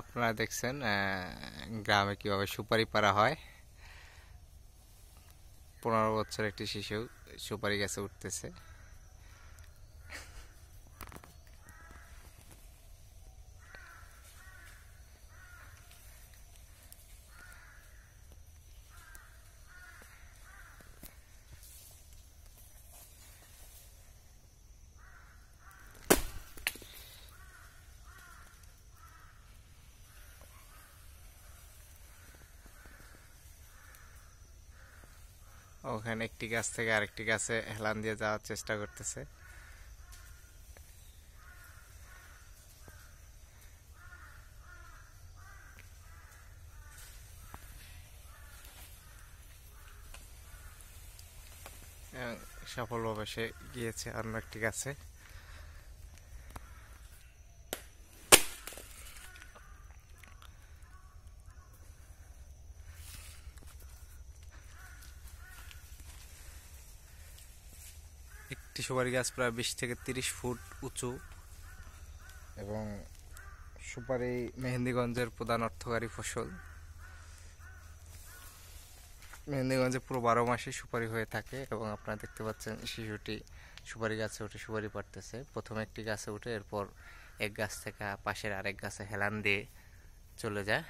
আপনারা দেখছেন গ্রামে কিভাবে সুপারি পারা হয় পনেরো বছর একটি শিশু সুপারি গাছে উঠতেছে ওখানে একটি গাছ থেকে আরেকটি গাছে হেলান দিয়ে যাওয়ার চেষ্টা করতেছে সফলভাবে সে গিয়েছে অন্য একটি গাছে একটি সুপারি গাছ প্রায় বিশ থেকে তিরিশ ফুট উঁচু এবং সুপারি মেহেন্দিগঞ্জের প্রধান অর্থকারী ফসল মেহেন্দিগঞ্জে পুরো বারো মাসে সুপারি হয়ে থাকে এবং আপনারা দেখতে পাচ্ছেন শিশুটি সুপারি গাছে উঠে সুপারি পারতেছে প্রথমে একটি গাছে উঠে এরপর এক গাছ থেকে পাশের আরেক গাছে হেলান দিয়ে চলে যায়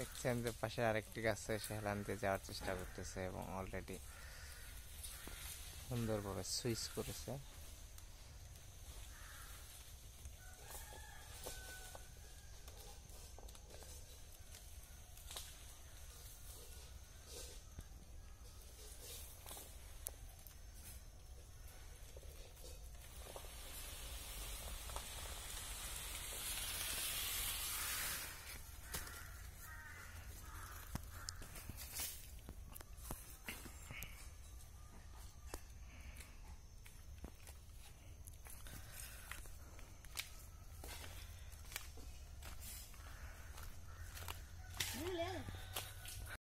দেখছেন যে পাশে আরেকটি গাছে সে হেলান দিয়ে যাওয়ার চেষ্টা করতেছে এবং অলরেডি সুন্দরভাবে সুইচ করেছে